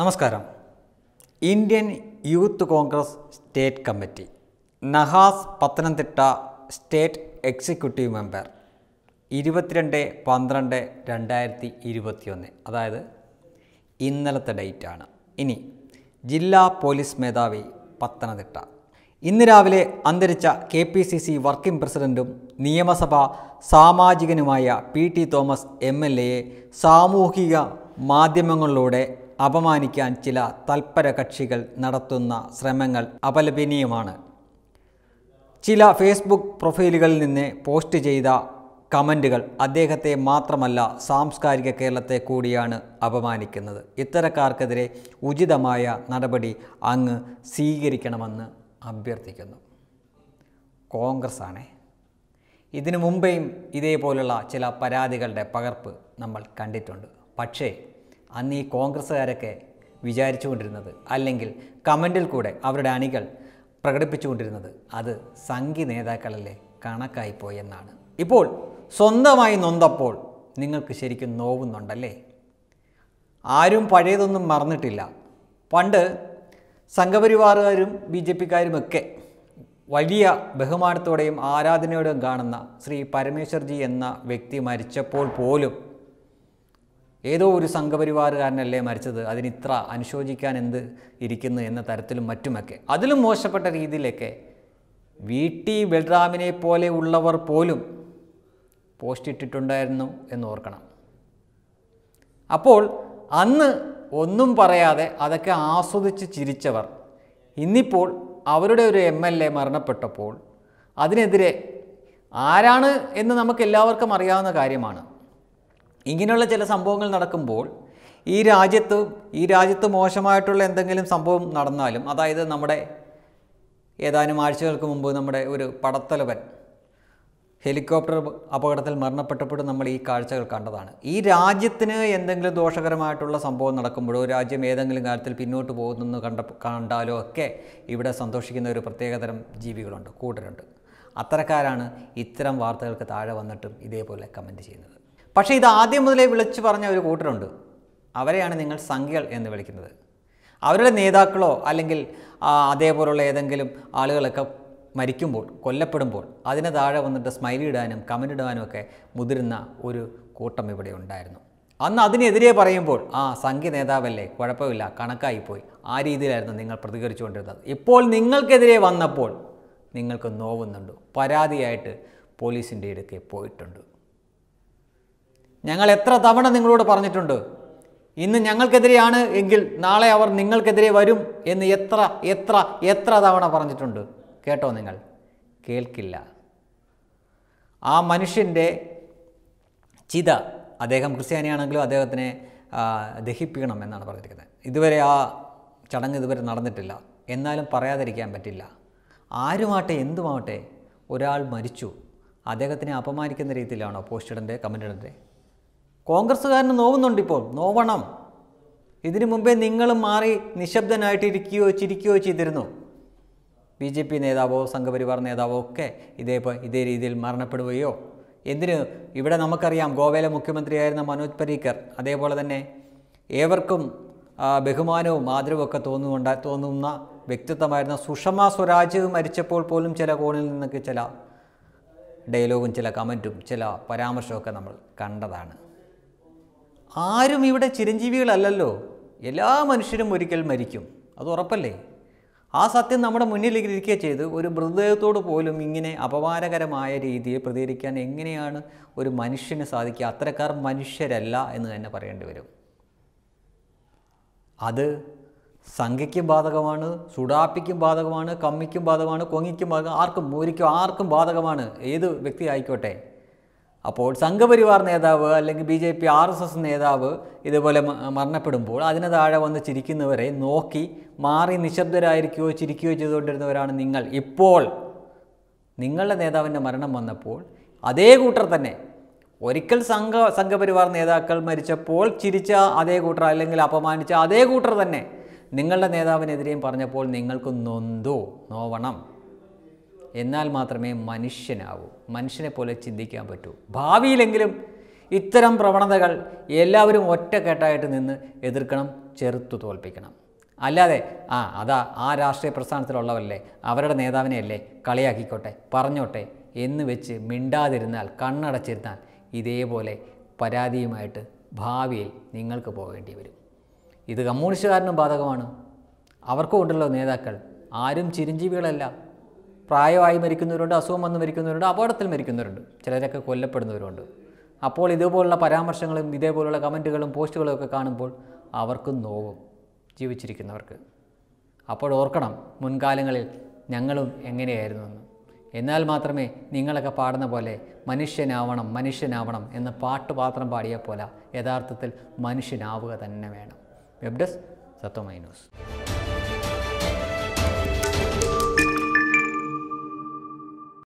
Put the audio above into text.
നമസ്കാരം Indian youth congress state committee Nahas Pathanamthitta state executive member ഇരുപത്തിരണ്ട് പന്ത്രണ്ട് രണ്ടായിരത്തി ഇരുപത്തിയൊന്ന് അതായത് ഇന്നലത്തെ ഡേറ്റാണ് ഇനി ജില്ലാ പോലീസ് മേധാവി പത്തനംതിട്ട ഇന്ന് രാവിലെ അന്തരിച്ച K P C C working പ്രസിഡന്റും നിയമസഭാ സാമാജികനുമായ P T Thomas M L എയെ സാമൂഹിക മാധ്യമങ്ങളിലൂടെ അപമാനിക്കാൻ ചില തൽപര കക്ഷികൾ നടത്തുന്ന ശ്രമങ്ങൾ അപലപനീയമാണ് ചില ഫേസ്ബുക്ക് പ്രൊഫൈലുകളിൽ നിന്ന് പോസ്റ്റ് ചെയ്ത കമൻറ്റുകൾ അദ്ദേഹത്തെ മാത്രമല്ല സാംസ്കാരിക കേരളത്തെ കൂടിയാണ് അപമാനിക്കുന്നത് ഇത്തരക്കാർക്കെതിരെ ഉചിതമായ നടപടി അങ്ങ് സ്വീകരിക്കണമെന്ന് അഭ്യർത്ഥിക്കുന്നു കോൺഗ്രസ് ആണേ ഇതിനു മുമ്പേയും ഇതേപോലുള്ള ചില പരാതികളുടെ പകർപ്പ് നമ്മൾ കണ്ടിട്ടുണ്ട് പക്ഷേ അന്ന് ഈ കോൺഗ്രസ്സുകാരൊക്കെ വിചാരിച്ചുകൊണ്ടിരുന്നത് അല്ലെങ്കിൽ കമൻറ്റിൽ കൂടെ അവരുടെ അണികൾ പ്രകടിപ്പിച്ചുകൊണ്ടിരുന്നത് അത് സംഘി നേതാക്കളല്ലേ കണക്കായിപ്പോയെന്നാണ് ഇപ്പോൾ സ്വന്തമായി നൊന്തപ്പോൾ നിങ്ങൾക്ക് ശരിക്കും നോവുന്നുണ്ടല്ലേ ആരും പഴയതൊന്നും മറന്നിട്ടില്ല പണ്ട് സംഘപരിവാറുകാരും ബി ജെ പിക്കാരുമൊക്കെ വലിയ ബഹുമാനത്തോടെയും ആരാധനയോടെയും കാണുന്ന ശ്രീ പരമേശ്വർജി എന്ന വ്യക്തി മരിച്ചപ്പോൾ പോലും ഏതോ ഒരു സംഘപരിവാറുകാരനല്ലേ മരിച്ചത് അതിന് ഇത്ര അനുശോചിക്കാൻ എന്ത് ഇരിക്കുന്നു എന്ന തരത്തിലും മറ്റുമൊക്കെ അതിലും മോശപ്പെട്ട രീതിയിലൊക്കെ വി ടി ബൽറാമിനെ പോലെ ഉള്ളവർ പോലും പോസ്റ്റ് ഇട്ടിട്ടുണ്ടായിരുന്നു എന്ന് ഓർക്കണം അപ്പോൾ അന്ന് ഒന്നും പറയാതെ അതൊക്കെ ആസ്വദിച്ച് ചിരിച്ചവർ ഇന്നിപ്പോൾ അവരുടെ ഒരു എം എൽ എ മരണപ്പെട്ടപ്പോൾ അതിനെതിരെ ആരാണ് എന്ന് നമുക്ക് എല്ലാവർക്കും അറിയാവുന്ന കാര്യമാണ് ഇങ്ങനെയുള്ള ചില സംഭവങ്ങൾ നടക്കുമ്പോൾ ഈ രാജ്യത്ത് ഈ രാജ്യത്ത് മോശമായിട്ടുള്ള എന്തെങ്കിലും സംഭവം നടന്നാലും അതായത് നമ്മുടെ ഏതാനും ആഴ്ചകൾക്ക് മുമ്പ് നമ്മുടെ ഒരു പടത്തലവൻ ഹെലികോപ്റ്റർ അപകടത്തിൽ മരണപ്പെട്ടപ്പോഴും നമ്മൾ ഈ കാഴ്ചകൾ കണ്ടതാണ് ഈ രാജ്യത്തിന് എന്തെങ്കിലും ദോഷകരമായിട്ടുള്ള സംഭവം നടക്കുമ്പോഴോ രാജ്യം ഏതെങ്കിലും കാര്യത്തിൽ പിന്നോട്ട് പോകുന്നെന്ന് കണ്ട കണ്ടാലോ ഒക്കെ ഇവിടെ സന്തോഷിക്കുന്ന ഒരു പ്രത്യേകതരം ജീവികളുണ്ട് കൂടുതലുണ്ട് അത്തരക്കാരാണ് ഇത്തരം വാർത്തകൾക്ക് താഴെ വന്നിട്ടും ഇതേപോലെ കമൻറ്റ് ചെയ്യുന്നത് പക്ഷേ ഇത് ആദ്യം മുതലേ വിളിച്ചു പറഞ്ഞ ഒരു കൂട്ടരുണ്ട് അവരെയാണ് നിങ്ങൾ സംഖ്യകൾ എന്ന് വിളിക്കുന്നത് അവരുടെ നേതാക്കളോ അല്ലെങ്കിൽ അതേപോലുള്ള ഏതെങ്കിലും ആളുകളൊക്കെ മരിക്കുമ്പോൾ കൊല്ലപ്പെടുമ്പോൾ അതിന് താഴെ വന്നിട്ട് സ്മൈലി ഇടാനും കമൻ്റ് ഇടാനും ഒക്കെ മുതിരുന്ന ഒരു കൂട്ടം ഇവിടെ ഉണ്ടായിരുന്നു അന്ന് അതിനെതിരെ പറയുമ്പോൾ ആ സംഖ്യ നേതാവല്ലേ കുഴപ്പമില്ല കണക്കായിപ്പോയി ആ രീതിയിലായിരുന്നു നിങ്ങൾ പ്രതികരിച്ചുകൊണ്ടിരുന്നത് ഇപ്പോൾ നിങ്ങൾക്കെതിരെ വന്നപ്പോൾ നിങ്ങൾക്ക് നോവുന്നുണ്ട് പരാതിയായിട്ട് പോലീസിൻ്റെ ഇടയ്ക്ക് പോയിട്ടുണ്ട് ഞങ്ങൾ എത്ര തവണ നിങ്ങളോട് പറഞ്ഞിട്ടുണ്ട് ഇന്ന് ഞങ്ങൾക്കെതിരെയാണ് എങ്കിൽ നാളെ അവർ നിങ്ങൾക്കെതിരെ വരും എന്ന് എത്ര എത്ര എത്ര തവണ പറഞ്ഞിട്ടുണ്ട് കേട്ടോ നിങ്ങൾ കേൾക്കില്ല ആ മനുഷ്യൻ്റെ ചിത അദ്ദേഹം ക്രിസ്ത്യാനിയാണെങ്കിലും അദ്ദേഹത്തിനെ ദഹിപ്പിക്കണം എന്നാണ് പറഞ്ഞിരിക്കുന്നത് ഇതുവരെ ആ ചടങ്ങ് ഇതുവരെ നടന്നിട്ടില്ല എന്നാലും പറയാതിരിക്കാൻ പറ്റില്ല ആരുമാട്ടെ എന്തുമാവട്ടെ ഒരാൾ മരിച്ചു അദ്ദേഹത്തിനെ അപമാനിക്കുന്ന രീതിയിലാണോ പോസ്റ്റിടൻ്റെ കമൻറ്റിടൻ്റെ കോൺഗ്രസ്സുകാരന് നോവുന്നുണ്ട് ഇപ്പോൾ നോവണം ഇതിനു മുമ്പേ നിങ്ങൾ മാറി നിശബ്ദനായിട്ടിരിക്കുകയോ ചിരിക്കുകയോ ചെയ്തിരുന്നു ബി ജെ പി നേതാവോ സംഘപരിവാർ നേതാവോ ഒക്കെ ഇതേ ഇതേ രീതിയിൽ മരണപ്പെടുകയോ എന്തിന് ഇവിടെ നമുക്കറിയാം ഗോവയിലെ മുഖ്യമന്ത്രിയായിരുന്ന മനോജ് പരീക്കർ അതേപോലെ തന്നെ ഏവർക്കും ബഹുമാനവും ആദരവുമൊക്കെ തോന്നുന്നുണ്ട തോന്നുന്ന വ്യക്തിത്വമായിരുന്ന സുഷമ സ്വരാജ് മരിച്ചപ്പോൾ പോലും ചില കോണിൽ നിന്നൊക്കെ ചില ഡയലോഗും ചില കമൻറ്റും ചില പരാമർശമൊക്കെ നമ്മൾ കണ്ടതാണ് ആരും ഇവിടെ ചിരഞ്ജീവികളല്ലല്ലോ എല്ലാ മനുഷ്യരും ഒരിക്കൽ മരിക്കും അത് ഉറപ്പല്ലേ ആ സത്യം നമ്മുടെ മുന്നിൽ ഇരിക്കുക ചെയ്ത് ഒരു മൃതദേഹത്തോട് പോലും ഇങ്ങനെ അപമാനകരമായ രീതിയെ പ്രതികരിക്കാൻ എങ്ങനെയാണ് ഒരു മനുഷ്യന് സാധിക്കുക അത്തരക്കാർ മനുഷ്യരല്ല എന്ന് തന്നെ പറയേണ്ടി വരും അത് സംഖ്യയ്ക്കും ബാധകമാണ് സുടാപ്പിക്കും ബാധകമാണ് കമ്മിക്കും ബാധകമാണ് കൊങ്ങിക്കും ബാധകം ആർക്കും ഒരിക്കും ആർക്കും ബാധകമാണ് ഏത് വ്യക്തി ആയിക്കോട്ടെ അപ്പോൾ സംഘപരിവാർ നേതാവ് അല്ലെങ്കിൽ B J P R S S നേതാവ് ഇതുപോലെ മരണപ്പെടുമ്പോൾ അതിന് താഴെ വന്ന് ചിരിക്കുന്നവരെ നോക്കി മാറി നിശബ്ദരായിരിക്കുകയോ ചിരിക്കുകയോ ചെയ്തുകൊണ്ടിരുന്നവരാണ് നിങ്ങൾ ഇപ്പോൾ നിങ്ങളുടെ നേതാവിൻ്റെ മരണം വന്നപ്പോൾ അതേ കൂട്ടർ തന്നെ ഒരിക്കൽ സംഘ സംഘപരിവാർ നേതാക്കൾ മരിച്ചപ്പോൾ ചിരിച്ച അതേ കൂട്ടർ അല്ലെങ്കിൽ അപമാനിച്ച അതേ കൂട്ടർ തന്നെ നിങ്ങളുടെ നേതാവിനെതിരെയും പറഞ്ഞപ്പോൾ നിങ്ങൾക്ക് നൊന്തു നോവണം എന്നാൽ മാത്രമേ മനുഷ്യനാവൂ മനുഷ്യനെ പോലെ ചിന്തിക്കാൻ പറ്റൂ ഭാവിയിലെങ്കിലും ഇത്തരം പ്രവണതകൾ എല്ലാവരും ഒറ്റക്കെട്ടായിട്ട് നിന്ന് എതിർക്കണം ചെറുത്തു തോൽപ്പിക്കണം അല്ലാതെ ആ അതാ ആ രാഷ്ട്രീയ പ്രസ്ഥാനത്തിലുള്ളവരല്ലേ അവരുടെ നേതാവിനെയല്ലേ കളിയാക്കിക്കോട്ടെ പറഞ്ഞോട്ടെ എന്ന് വെച്ച് മിണ്ടാതിരുന്നാൽ കണ്ണടച്ചിരുന്നാൽ ഇതേപോലെ പരാതിയുമായിട്ട് ഭാവിയിൽ നിങ്ങൾക്ക് പോകേണ്ടി വരും ഇത് കമ്മ്യൂണിസ്റ്റുകാരനും ബാധകമാണ് അവർക്കും ഉണ്ടല്ലോ നേതാക്കൾ ആരും ചിരഞ്ജീവികളല്ല പ്രായമായി മരിക്കുന്നവരുണ്ട് അസുഖം വന്ന് മരിക്കുന്നവരുണ്ട് അപകടത്തിൽ മരിക്കുന്നവരുണ്ട് ചിലരൊക്കെ കൊല്ലപ്പെടുന്നവരുണ്ട് അപ്പോൾ ഇതുപോലുള്ള പരാമർശങ്ങളും ഇതേപോലുള്ള കമൻറ്റുകളും പോസ്റ്റുകളും ഒക്കെ കാണുമ്പോൾ അവർക്ക് നോവും ജീവിച്ചിരിക്കുന്നവർക്ക് അപ്പോൾ ഓർക്കണം മുൻകാലങ്ങളിൽ ഞങ്ങളും എങ്ങനെയായിരുന്നു എന്ന് എന്നാൽ മാത്രമേ നിങ്ങളൊക്കെ പാടുന്ന പോലെ മനുഷ്യനാവണം മനുഷ്യനാവണം എന്ന പാട്ട് മാത്രം പാടിയ പോലെ യഥാർത്ഥത്തിൽ മനുഷ്യനാവുക തന്നെ വേണം വെബ് ഡെസ്ക് സത്വമൈ